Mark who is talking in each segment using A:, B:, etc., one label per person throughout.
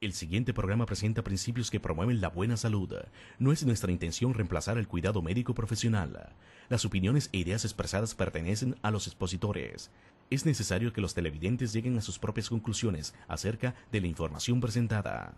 A: El siguiente programa presenta principios que promueven la buena salud. No es nuestra intención reemplazar el cuidado médico profesional. Las opiniones e ideas expresadas pertenecen a los expositores. Es necesario que los televidentes lleguen a sus propias conclusiones acerca de la información presentada.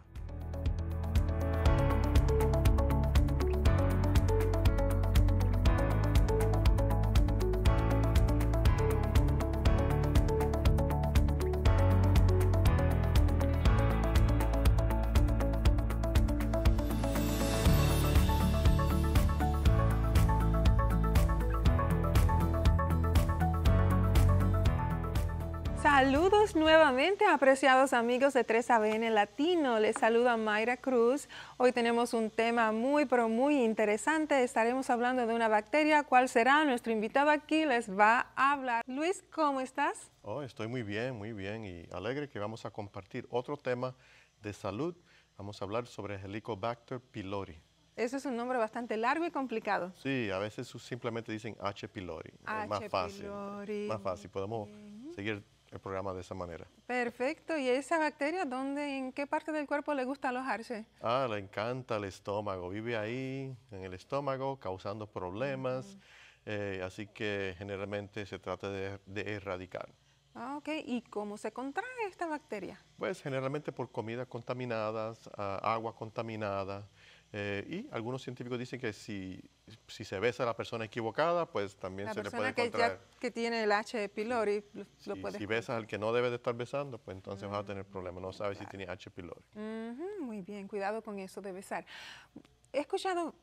B: Saludos nuevamente, apreciados amigos de 3ABN Latino. Les saluda Mayra Cruz. Hoy tenemos un tema muy, pero muy interesante. Estaremos hablando de una bacteria. ¿Cuál será? Nuestro invitado aquí les va a hablar. Luis, ¿cómo estás?
A: Oh, estoy muy bien, muy bien y alegre que vamos a compartir otro tema de salud. Vamos a hablar sobre Helicobacter pylori.
B: Eso es un nombre bastante largo y complicado.
A: Sí, a veces simplemente dicen H. pylori. más fácil. Más fácil. Podemos seguir el programa de esa manera.
B: Perfecto. ¿Y esa bacteria dónde, en qué parte del cuerpo le gusta alojarse?
A: Ah, le encanta el estómago. Vive ahí, en el estómago, causando problemas. Eh, así que generalmente se trata de, erradicar.
B: Ah, ok. ¿Y cómo se contrae esta bacteria?
A: Pues generalmente por comidas contaminadas, ah, agua contaminada, eh, y algunos científicos dicen que si, se besa a la persona equivocada, pues también se le puede encontrar... que, persona
B: que tiene el H. pylori lo, puede... Si
A: besas al que no debe de estar besando, pues entonces vas a mm. tener problemas. No sabes si tiene H. pylori.
B: muy bien, cuidado con eso de besar. He escuchado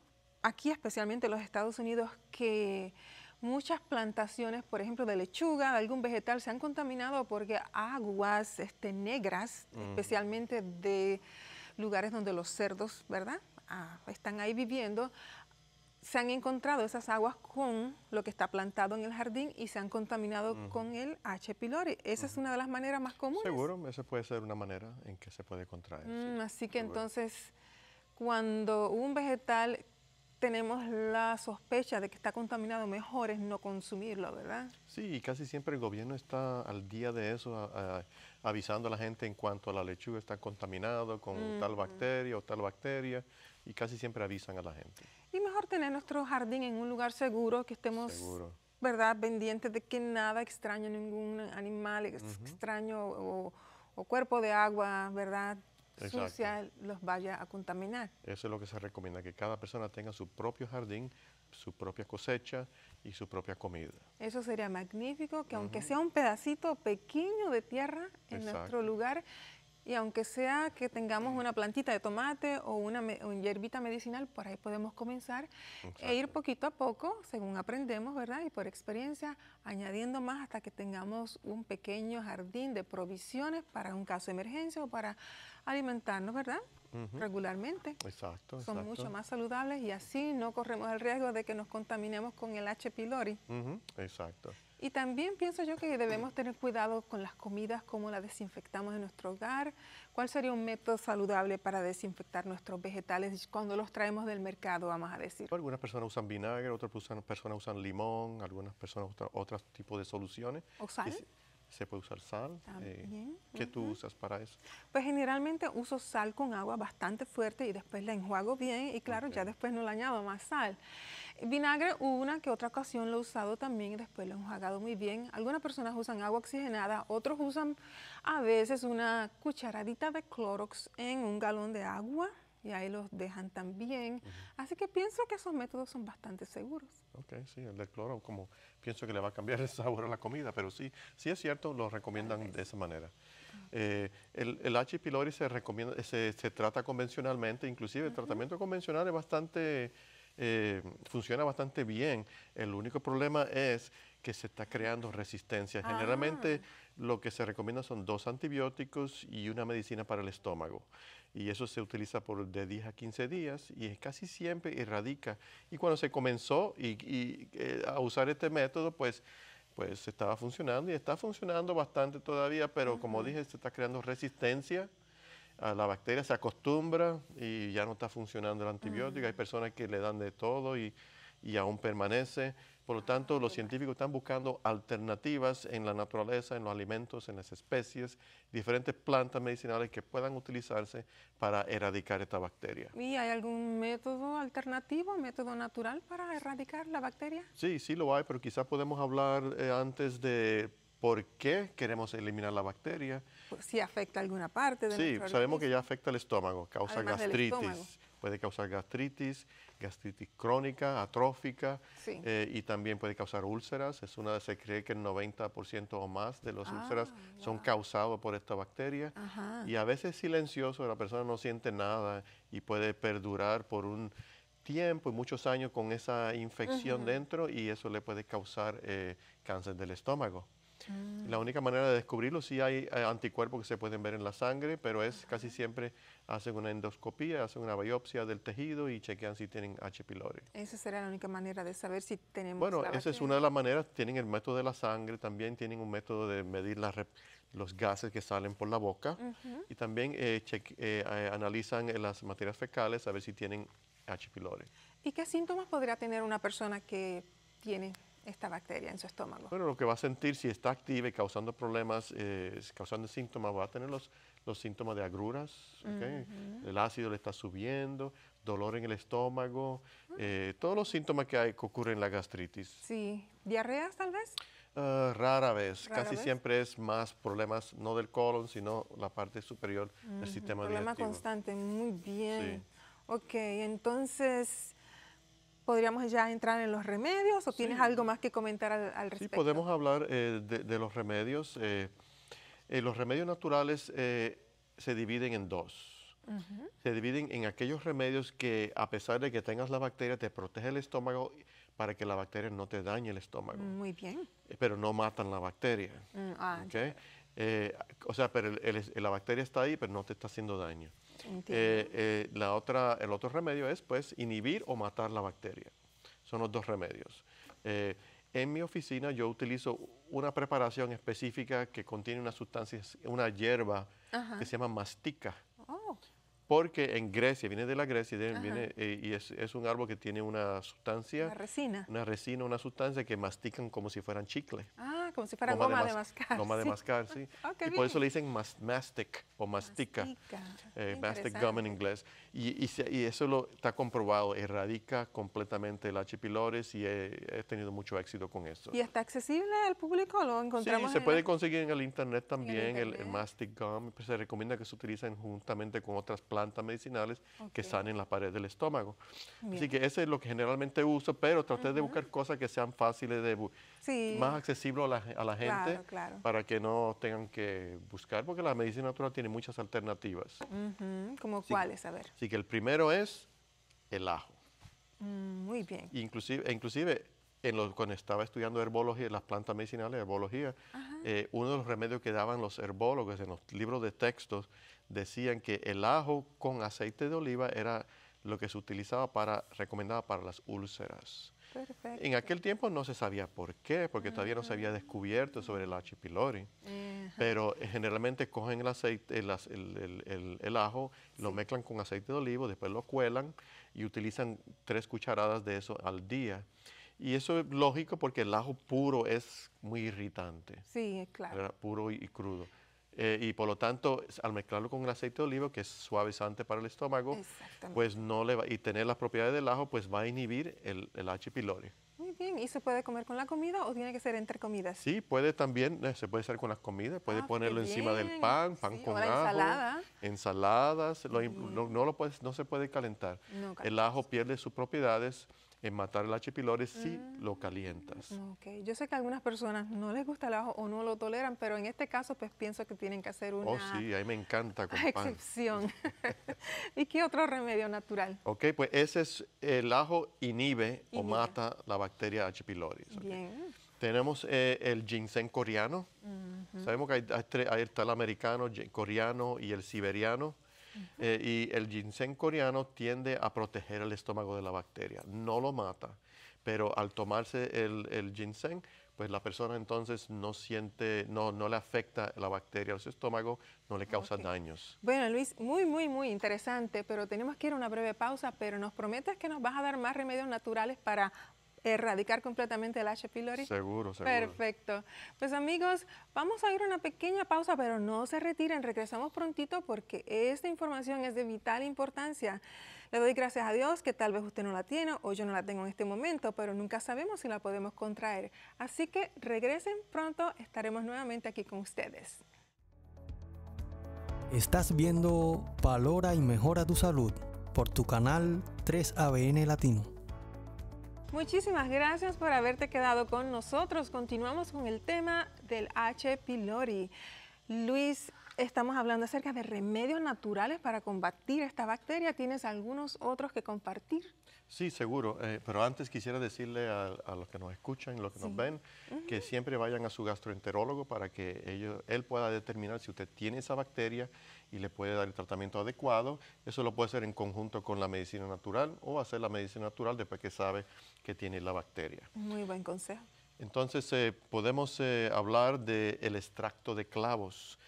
B: aquí, especialmente en los Estados Unidos, que muchas plantaciones, por ejemplo, de lechuga, algún vegetal, se han contaminado porque aguas este, negras, especialmente de lugares donde los cerdos, ¿verdad? Ah, pues están ahí viviendo, se han encontrado esas aguas con lo que está plantado en el jardín y se han contaminado con el H. pylori. Esa es una de las maneras más comunes. Seguro,
A: esa puede ser una manera en que se puede contraer.
B: Mm, así que entonces, cuando un vegetal tenemos la sospecha de que está contaminado, mejor es no consumirlo, ¿verdad?
A: Sí, y casi siempre el gobierno está al día de eso, avisando a la gente en cuanto a la lechuga está contaminado con tal bacteria o tal bacteria y casi siempre avisan a la gente.
B: Y mejor tener nuestro jardín en un lugar seguro, que estemos ¿verdad? pendientes de que nada extraño, ningún animal extraño o, cuerpo de agua ¿verdad? sucia los vaya a contaminar.
A: Eso es lo que se recomienda, que cada persona tenga su propio jardín, su propia cosecha y su propia comida.
B: Eso sería magnífico, que aunque sea un pedacito pequeño de tierra en nuestro lugar, y aunque sea que tengamos una plantita de tomate o una, un hierbita medicinal, por ahí podemos comenzar e ir poquito a poco, según aprendemos, ¿verdad? Y por experiencia, añadiendo más hasta que tengamos un pequeño jardín de provisiones para un caso de emergencia o para alimentarnos, ¿verdad? regularmente.
A: Exacto, Son mucho más
B: saludables y así no corremos el riesgo de que nos contaminemos con el H. pylori. exacto. Y también pienso yo que debemos tener cuidado con las comidas, cómo las desinfectamos en nuestro hogar, cuál sería un método saludable para desinfectar nuestros vegetales cuando los traemos del mercado, vamos a decir.
A: Algunas personas usan vinagre, otras personas usan limón, algunas personas usan otros tipos de soluciones. ¿O sal? se puede usar sal. Eh, ¿Qué tú usas para eso?
B: Pues generalmente uso sal con agua bastante fuerte y después la enjuago bien y claro, ya después no le añado más sal. Vinagre, una que otra ocasión lo he usado también y después lo he enjuagado muy bien. Algunas personas usan agua oxigenada, otros usan a veces una cucharadita de clorox en un galón de agua y ahí los dejan también. Así que pienso que esos métodos son bastante seguros.
A: Ok, sí, el de cloro, como pienso que le va a cambiar el sabor a la comida, pero sí, sí es cierto, lo recomiendan de esa manera. Eh, el, el, H. pylori se, recomienda, se, trata convencionalmente, inclusive el tratamiento convencional es bastante, eh, funciona bastante bien. El único problema es que se está creando resistencia. Generalmente ah. lo que se recomienda son dos antibióticos y una medicina para el estómago. Y eso se utiliza por de 10 a 15 días y casi siempre erradica. Y cuando se comenzó y, eh, a usar este método, pues pues estaba funcionando y está funcionando bastante todavía, pero como dije, se está creando resistencia a la bacteria, se acostumbra y ya no está funcionando el antibiótico. Ah. Hay personas que le dan de todo y, y aún permanece. Por lo tanto, los científicos están buscando alternativas en la naturaleza, en los alimentos, en las especies, diferentes plantas medicinales que puedan utilizarse para erradicar esta bacteria.
B: ¿Y hay algún método alternativo, método natural para erradicar la bacteria?
A: Sí, sí lo hay, pero quizás podemos hablar eh, antes de por qué queremos eliminar la bacteria.
B: Pues, si afecta alguna parte de Sí, sabemos
A: que ya afecta el estómago, causa gastritis puede causar gastritis, gastritis crónica, atrófica eh, y también puede causar úlceras. Es una, se cree que el 90% o más de las ah, úlceras son causadas por esta bacteria. Y a veces silencioso, la persona no siente nada y puede perdurar por un tiempo y muchos años con esa infección dentro y eso le puede causar eh, cáncer del estómago. Mm. La única manera de descubrirlo, sí hay eh, anticuerpos que se pueden ver en la sangre, pero es casi siempre hacen una endoscopía, hacen una biopsia del tejido y chequean si tienen H. pylori.
B: Esa será la única manera de saber si tenemos Bueno, esa es una de las
A: maneras. Tienen el método de la sangre, también tienen un método de medir los gases que salen por la boca y también eh, eh, analizan las materias fecales a ver si tienen H. pylori.
B: ¿Y qué síntomas podría tener una persona que tiene esta bacteria en su estómago?
A: Bueno, lo que va a sentir si está activa y causando problemas, eh, causando síntomas, va a tener los, los síntomas de agruras,
B: el
A: ácido le está subiendo, dolor en el estómago, eh, todos los síntomas que, hay, que ocurren en la gastritis.
B: Sí, diarreas tal vez.
A: Ah, rara vez, casi siempre es más problemas no del colon, sino la parte superior del sistema Problema digestivo. Problema constante,
B: muy bien. Sí. Ok, entonces podríamos ya entrar en los remedios o tienes algo más que comentar al, respecto? Sí, podemos
A: hablar eh, de, los remedios. Eh, eh, los remedios naturales se dividen en dos. Se dividen en aquellos remedios que a pesar de que tengas la bacteria te protege el estómago para que la bacteria no te dañe el estómago.
B: Muy bien.
A: Pero no matan la bacteria.
B: Mm, ah, okay?
A: o sea, pero la bacteria está ahí, pero no te está haciendo daño. Eh, eh, la otra, el otro remedio es pues inhibir o matar la bacteria. Son los dos remedios. Eh, en mi oficina yo utilizo una preparación específica que contiene una sustancia, una hierba que se llama mastica. Oh. Porque en Grecia, viene de la Grecia viene, y es, es, un árbol que tiene una sustancia. Una resina. Una resina, una sustancia que mastican como si fueran chicle.
B: Ah, como si fuera goma, de, mascar. Goma de
A: mascar, sí. Oh, y por eso le dicen mastic o mastica. Eh, mastic gum en inglés. Y, eso lo, está comprobado, erradica completamente el H. pylori y he, tenido mucho éxito con eso. ¿Y
B: está accesible al público? ¿Lo encontramos? Sí, se puede
A: conseguir en el internet también, el, mastic gum. Pues, se recomienda que se utilicen juntamente con otras plantas medicinales que sanen la pared del estómago. Así que ese es lo que generalmente uso, pero traté de buscar cosas que sean fáciles de... Sí. Más accesibles a la a la gente para que no tengan que buscar, porque la medicina natural tiene muchas alternativas.
B: ¿Como cuáles? A ver.
A: Así que el primero es el ajo.
B: Mm, muy bien.
A: Inclusive, e inclusive en los, cuando estaba estudiando herbología, las plantas medicinales, herbología, eh, uno de los remedios que daban los herbólogos en los libros de textos decían que el ajo con aceite de oliva era lo que se utilizaba para, recomendaba para las úlceras. En aquel tiempo no se sabía por qué, porque todavía no se había ah. descubierto sobre el H. pylori. Pero eh, generalmente cogen el ajo, lo mezclan con aceite de olivo, después lo cuelan y utilizan tres cucharadas de eso al día. Y eso es lógico porque el ajo puro es muy irritante.
B: Sí, claro.
A: Puro y crudo. Eh, y por lo tanto, al mezclarlo con el aceite de oliva, que es suavizante para el estómago, pues no le y tener las propiedades del ajo, pues va a inhibir el, el H. pylori
B: y se puede comer con la comida o tiene que ser entre comidas?
A: Sí, puede también, eh, se puede hacer con las comidas, puede ah, ponerlo encima del pan, pan con ajo, ensaladas, no, lo puedes, no se puede calentar. el ajo pierde sus propiedades en matar el H. pylori si mm. lo calientas.
B: Okay. Yo sé que a algunas personas no les gusta el ajo o no lo toleran, pero en este caso pues pienso que tienen que hacer una... Oh, sí,
A: a me encanta
B: Excepción. ¿Y qué otro remedio natural?
A: Ok, pues ese es el ajo inhibe. o mata la bacteria H. pylori. Tenemos eh, el ginseng coreano. Sabemos que hay, hay, está el americano, coreano y el siberiano. Eh, y el ginseng coreano tiende a proteger el estómago de la bacteria. No lo mata, pero al tomarse el, ginseng, pues la persona entonces no siente, no, no le afecta la bacteria a su estómago, no le causa daños.
B: Bueno, Luis, muy, muy, muy interesante, pero tenemos que ir a una breve pausa, pero nos prometes que nos vas a dar más remedios naturales para erradicar completamente el H. pylori? Seguro, seguro. Perfecto. Pues amigos, vamos a ir a una pequeña pausa, pero no se retiren, regresamos prontito porque esta información es de vital importancia. Le doy gracias a Dios que tal vez usted no la tiene o yo no la tengo en este momento, pero nunca sabemos si la podemos contraer. Así que regresen pronto, estaremos nuevamente aquí con ustedes.
A: Estás viendo Valora y Mejora tu Salud por tu canal 3ABN Latino.
B: Muchísimas gracias por haberte quedado con nosotros. Continuamos con el tema del H. pylori. Luis, estamos hablando acerca de remedios naturales para combatir esta bacteria. ¿Tienes algunos otros que compartir?
A: Sí, seguro. Eh, pero antes quisiera decirle a, los que nos escuchan, los que nos ven, que siempre vayan a su gastroenterólogo para que él pueda determinar si usted tiene esa bacteria y le puede dar el tratamiento adecuado. Eso lo puede hacer en conjunto con la medicina natural o hacer la medicina natural después que sabe que tiene la bacteria.
B: Muy buen consejo.
A: Entonces eh, podemos eh, hablar del el extracto de clavos.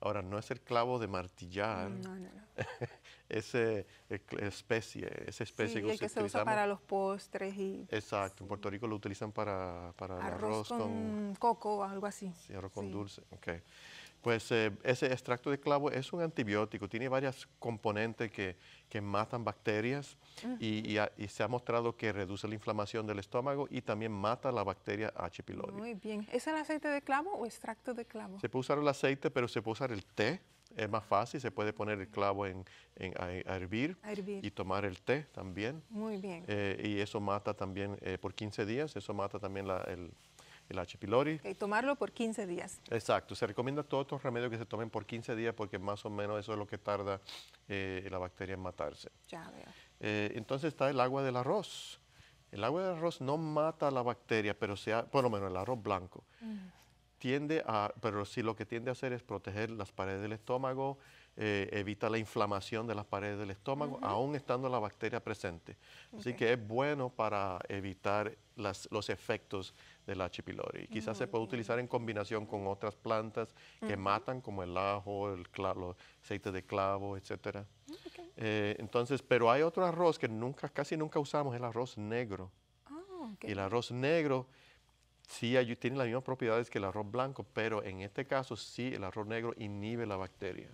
A: Ahora, no es el clavo de martillar. No, no, no. Eh, especie, esa especie que, se usa para
B: los postres y...
A: Exacto, en Puerto Rico lo utilizan para, arroz, arroz con,
B: coco o algo así.
A: Sí, arroz con dulce, ok pues eh, ese extracto de clavo es un antibiótico, tiene varias componentes que, matan bacterias y, se ha mostrado que reduce la inflamación del estómago y también mata la bacteria H. pylori.
B: Muy bien. ¿Es el aceite de clavo o extracto de clavo? Se
A: puede usar el aceite, pero se puede usar el té. Es más fácil, se puede poner el clavo en, a, hervir y tomar el té también. Muy bien. Eh, y eso mata también, eh, por 15 días, eso mata también la, el, el H. pylori.
B: Y tomarlo por 15 días.
A: Exacto, se recomienda todos los remedios que se tomen por 15 días porque más o menos eso es lo que tarda eh, la bacteria en matarse. Ya veo. Eh, entonces está el agua del arroz. El agua del arroz no mata a la bacteria, pero sea, por lo menos el arroz blanco. Tiende a, pero sí lo que tiende a hacer es proteger las paredes del estómago, eh, evita la inflamación de las paredes del estómago, aún estando la bacteria presente. Así que es bueno para evitar los efectos del H. pylori. Quizás se puede utilizar en combinación con otras plantas que matan, como el ajo, el los aceites de clavo, etc. Ah, eh, entonces, pero hay otro arroz que nunca, casi nunca usamos, el arroz negro. Ah, y el arroz negro sí tiene las mismas propiedades que el arroz blanco, pero en este caso sí el arroz negro inhibe la bacteria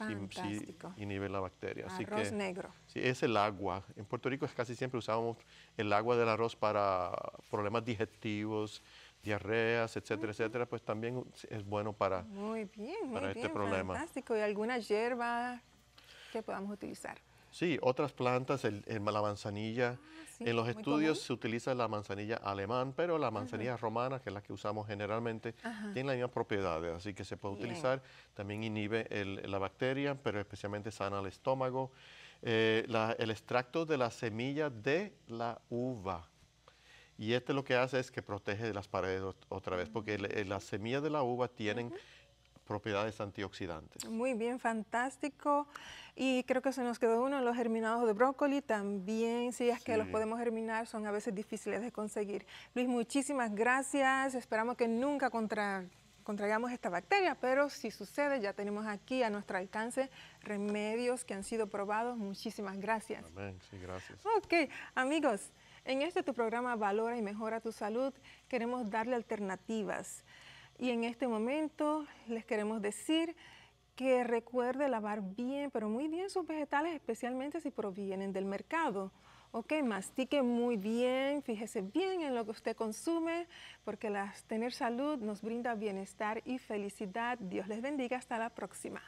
B: y,
A: y, la bacteria. Así arroz negro. Sí, es el agua. En Puerto Rico casi siempre usábamos el agua del arroz para problemas digestivos, diarreas, etcétera, etcétera, pues también es bueno para,
B: muy bien, para este bien, problema. Fantástico. ¿Y alguna hierba que podamos utilizar?
A: Sí, otras plantas, el, la manzanilla. Ah, en los estudios se utiliza la manzanilla alemán, pero la manzanilla romana, que es la que usamos generalmente, tiene las mismas propiedades, así que se puede utilizar. También inhibe la bacteria, pero especialmente sana el estómago. Eh, el extracto de la semilla de la uva. Y este lo que hace es que protege las paredes otra vez, porque eh, la, semillas semilla de la uva tienen propiedades antioxidantes.
B: Muy bien, fantástico. Y creo que se nos quedó uno, los germinados de brócoli también, si es que los podemos germinar, son a veces difíciles de conseguir. Luis, muchísimas gracias. Esperamos que nunca contra, contraigamos esta bacteria, pero si sucede, ya tenemos aquí a nuestro alcance remedios que han sido probados. Muchísimas gracias.
A: Amén, sí, gracias.
B: Ok, amigos, en este tu programa Valora y Mejora tu Salud, queremos darle alternativas. Y en este momento les queremos decir que recuerde lavar bien, pero muy bien sus vegetales, especialmente si provienen del mercado. Ok, mastique muy bien, fíjese bien en lo que usted consume, porque tener salud nos brinda bienestar y felicidad. Dios les bendiga, hasta la próxima.